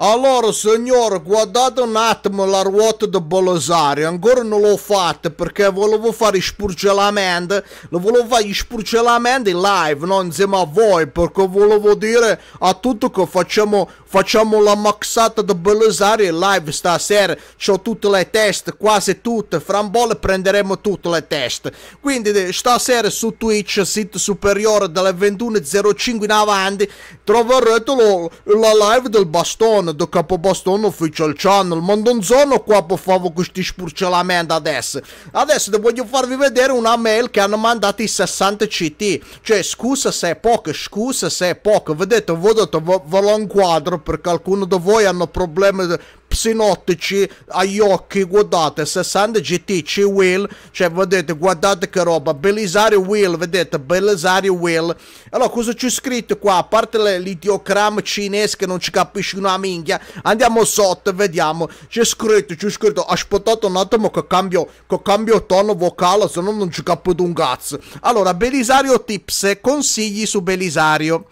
Allora, signore, guardate un attimo la ruota di Bolosario. Ancora non l'ho fatta perché volevo fare spurgelamento. Lo volevo fare spurgelamento in live, non insieme a voi. Perché volevo dire a tutti che facciamo, facciamo la maxata di Bolosario in live stasera. C'ho tutte le teste, quasi tutte. Frambole prenderemo tutte le teste. Quindi, eh, stasera su Twitch, sito superiore dalle 21.05 in avanti, troverete lo, la live del bastone da capoposto non faccio il channel, ma non sono qua per fare questi spurcelamenti adesso. Adesso voglio farvi vedere una mail che hanno mandato i 60 CT. Cioè, scusa se è poco, scusa se è poco. Vedete, ho detto, ve lo inquadro perché qualcuno di voi hanno problemi psinottici agli occhi, guardate, 60 GT, c'è Will, cioè vedete, guardate che roba, Belisario Will, vedete, Belisario Will. Allora, cosa c'è scritto qua? A parte l'idiocram cinese che non ci capisce una minchia, andiamo sotto e vediamo, c'è scritto, c'è scritto, aspettate un attimo che cambio, che cambio tono vocale, se no non ci capisco un cazzo. Allora, Belisario Tips, consigli su Belisario.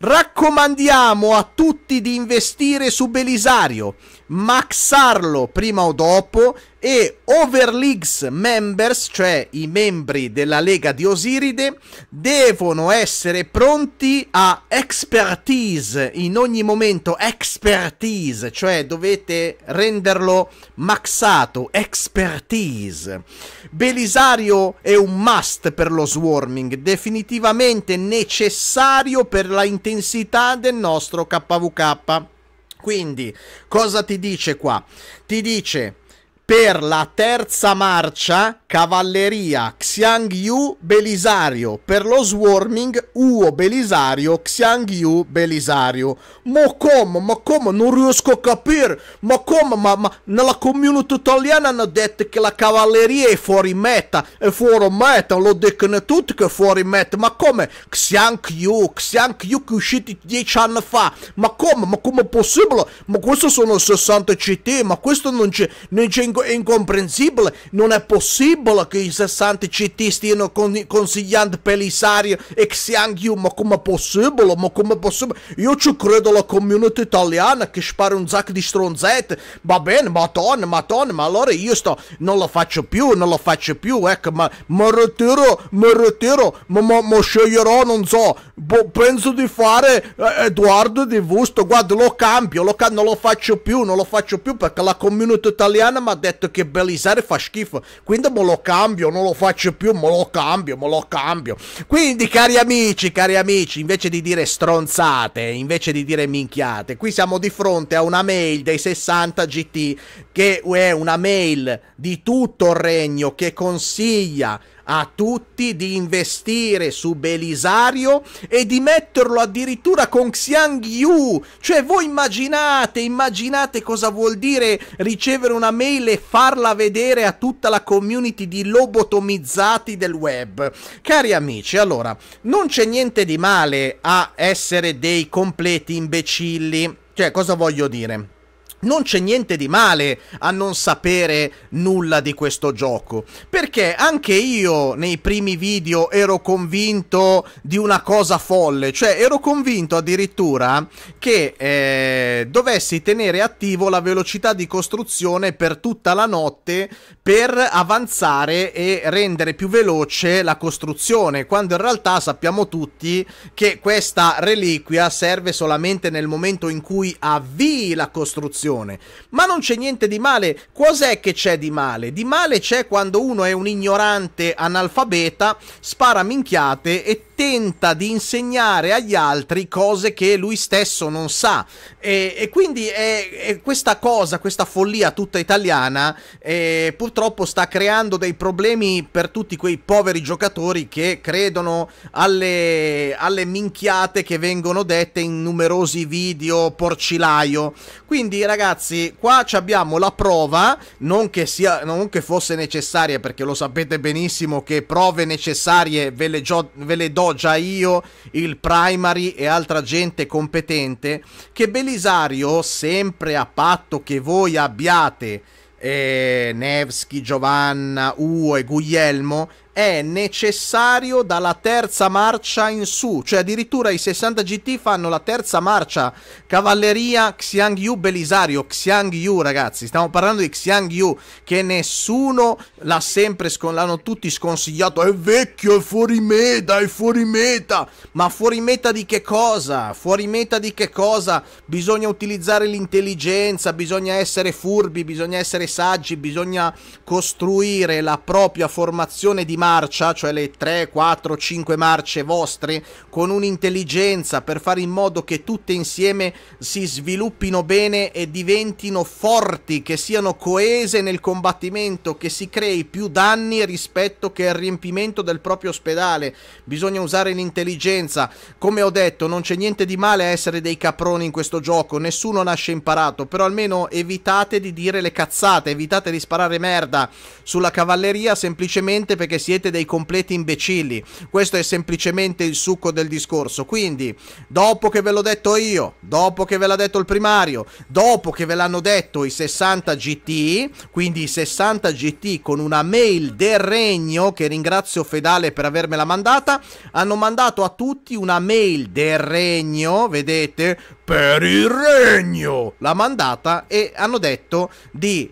Raccomandiamo a tutti di investire su Belisario maxarlo prima o dopo e Overleagues members, cioè i membri della Lega di Osiride, devono essere pronti a expertise in ogni momento, expertise, cioè dovete renderlo maxato, expertise. Belisario è un must per lo swarming, definitivamente necessario per la intensità del nostro KVK. Quindi, cosa ti dice qua? Ti dice per la terza marcia Cavalleria Xiang Yu Belisario, per lo swarming Uo Belisario Xiang Yu Belisario. Ma come, ma come, non riesco a capire, ma come, ma, ma nella community italiana hanno detto che la cavalleria è fuori meta, è fuori meta, lo dicono tutti che è fuori meta, ma come Xiang Yu, Xiang Yu che è uscito dieci anni fa, ma come, ma come è possibile, ma questo sono 60 CT, ma questo non c'è, non c'è in è incomprensibile, non è possibile che i 60 CT stiano con, consigliando Pelisario e Xiangyu, ma com'è possibile, ma come è possibile? Io ci credo alla community italiana che spara un sacco di stronzette, va bene, madonna, madonna, ma allora io sto, non lo faccio più, non lo faccio più, ecco, ma mi ritiro, mi ritiro, ma, ma, ma sceglierò, non so, bo, penso di fare eh, Edoardo Di Vusto, guarda, lo cambio, lo non lo faccio più, non lo faccio più perché la community italiana mi ha detto detto che Belisar fa schifo, quindi me lo cambio, non lo faccio più, me lo cambio, me lo cambio. Quindi, cari amici, cari amici, invece di dire stronzate, invece di dire minchiate, qui siamo di fronte a una mail dei 60 GT che è una mail di tutto il regno che consiglia a tutti di investire su Belisario e di metterlo addirittura con Xiang Yu. Cioè voi immaginate, immaginate cosa vuol dire ricevere una mail e farla vedere a tutta la community di lobotomizzati del web. Cari amici, allora, non c'è niente di male a essere dei completi imbecilli. Cioè, cosa voglio dire? Non c'è niente di male a non sapere nulla di questo gioco, perché anche io nei primi video ero convinto di una cosa folle, cioè ero convinto addirittura che eh, dovessi tenere attivo la velocità di costruzione per tutta la notte per avanzare e rendere più veloce la costruzione, quando in realtà sappiamo tutti che questa reliquia serve solamente nel momento in cui avvii la costruzione situazione. Ma non c'è niente di male. Cos'è che c'è di male? Di male c'è quando uno è un ignorante analfabeta, spara minchiate e tenta di insegnare agli altri cose che lui stesso non sa. E, e quindi è, è questa cosa, questa follia tutta italiana, eh, purtroppo sta creando dei problemi per tutti quei poveri giocatori che credono alle, alle minchiate che vengono dette in numerosi video porcilaio. Quindi ragazzi, qua abbiamo la prova, non che, sia, non che fosse necessaria, perché lo sapete benissimo che prove necessarie ve le, ve le do già io il primary e altra gente competente, che Belisario, sempre a patto che voi abbiate eh, Nevsky, Giovanna, Uo e Guglielmo, è necessario dalla terza marcia in su, cioè addirittura i 60 GT fanno la terza marcia cavalleria Xiang Yu Belisario, Xiang Yu ragazzi, stiamo parlando di Xiang Yu che nessuno l'ha sempre scon- l'hanno tutti sconsigliato, è vecchio, è fuori meta, è fuori meta, ma fuori meta di che cosa? Fuori meta di che cosa? Bisogna utilizzare l'intelligenza, bisogna essere furbi, bisogna essere saggi, bisogna costruire la propria formazione di marcia marcia, cioè le 3, 4, 5 marce vostre, con un'intelligenza per fare in modo che tutte insieme si sviluppino bene e diventino forti, che siano coese nel combattimento, che si crei più danni rispetto che al riempimento del proprio ospedale. Bisogna usare l'intelligenza. Come ho detto, non c'è niente di male a essere dei caproni in questo gioco, nessuno nasce imparato, però almeno evitate di dire le cazzate, evitate di sparare merda sulla cavalleria semplicemente perché siete siete dei completi imbecilli. Questo è semplicemente il succo del discorso. Quindi, dopo che ve l'ho detto io, dopo che ve l'ha detto il primario, dopo che ve l'hanno detto i 60 GT, quindi i 60 GT con una mail del regno, che ringrazio Fedale per avermela mandata, hanno mandato a tutti una mail del regno, vedete, per il regno, l'ha mandata e hanno detto di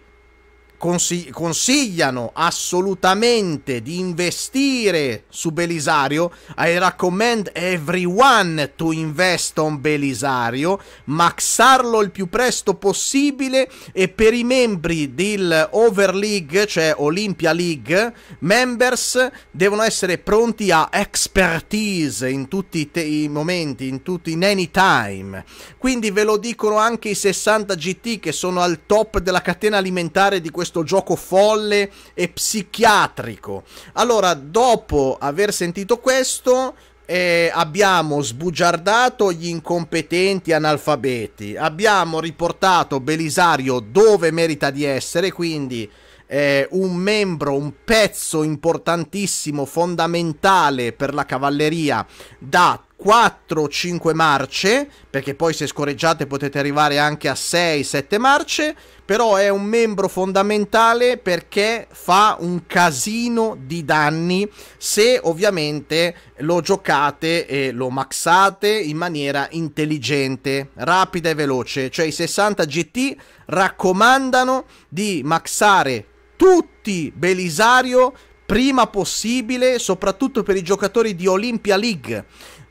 consigli- consigliano assolutamente di investire su Belisario. I recommend everyone to invest on Belisario, maxarlo il più presto possibile e per i membri del Overleague, cioè Olympia League, members devono essere pronti a expertise in tutti i, te- i momenti, in tutti in any time. Quindi ve lo dicono anche i 60 GT che sono al top della catena alimentare di questo questo gioco folle e psichiatrico. Allora, dopo aver sentito questo, eh, abbiamo sbugiardato gli incompetenti analfabeti, abbiamo riportato Belisario dove merita di essere, quindi eh, un membro, un pezzo importantissimo, fondamentale per la cavalleria da 4 5 marce, perché poi se scorreggiate potete arrivare anche a 6-7 marce, però è un membro fondamentale perché fa un casino di danni se ovviamente lo giocate e lo maxate in maniera intelligente, rapida e veloce, cioè i 60 GT raccomandano di maxare tutti Belisario prima possibile, soprattutto per i giocatori di Olympia League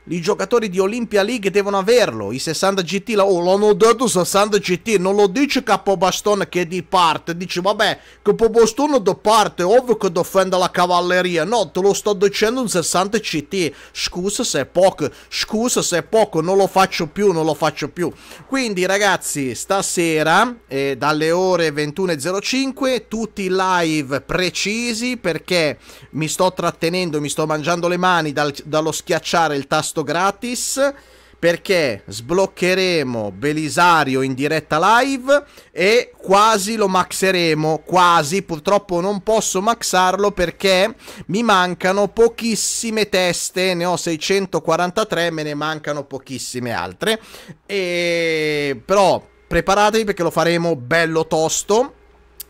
i giocatori di Olimpia League devono averlo. I 60 GT, oh, l'hanno detto 60 GT. Non lo dice Capobastone che è di parte. Dice, vabbè, Capobastone da parte. Ovvio che difende la cavalleria. No, te lo sto dicendo un 60 GT. Scusa se è poco. Scusa se è poco. Non lo faccio più, non lo faccio più. Quindi, ragazzi, stasera, eh, dalle ore 21.05, tutti live precisi perché mi sto trattenendo, mi sto mangiando le mani dal, dallo schiacciare il tasto pasto gratis perché sbloccheremo Belisario in diretta live e quasi lo maxeremo, quasi, purtroppo non posso maxarlo perché mi mancano pochissime teste, ne ho 643, me ne mancano pochissime altre, e... però preparatevi perché lo faremo bello tosto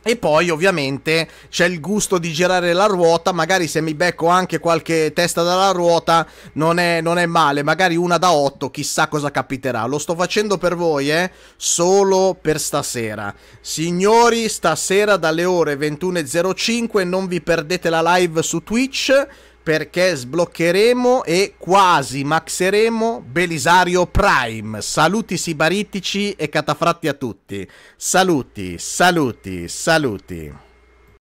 e poi ovviamente c'è il gusto di girare la ruota, magari se mi becco anche qualche testa dalla ruota non è, non è male, magari una da otto, chissà cosa capiterà. Lo sto facendo per voi, eh, solo per stasera. Signori, stasera dalle ore 21.05 non vi perdete la live su Twitch perché sbloccheremo e quasi maxeremo Belisario Prime. Saluti sibaritici e catafratti a tutti. Saluti, saluti, saluti.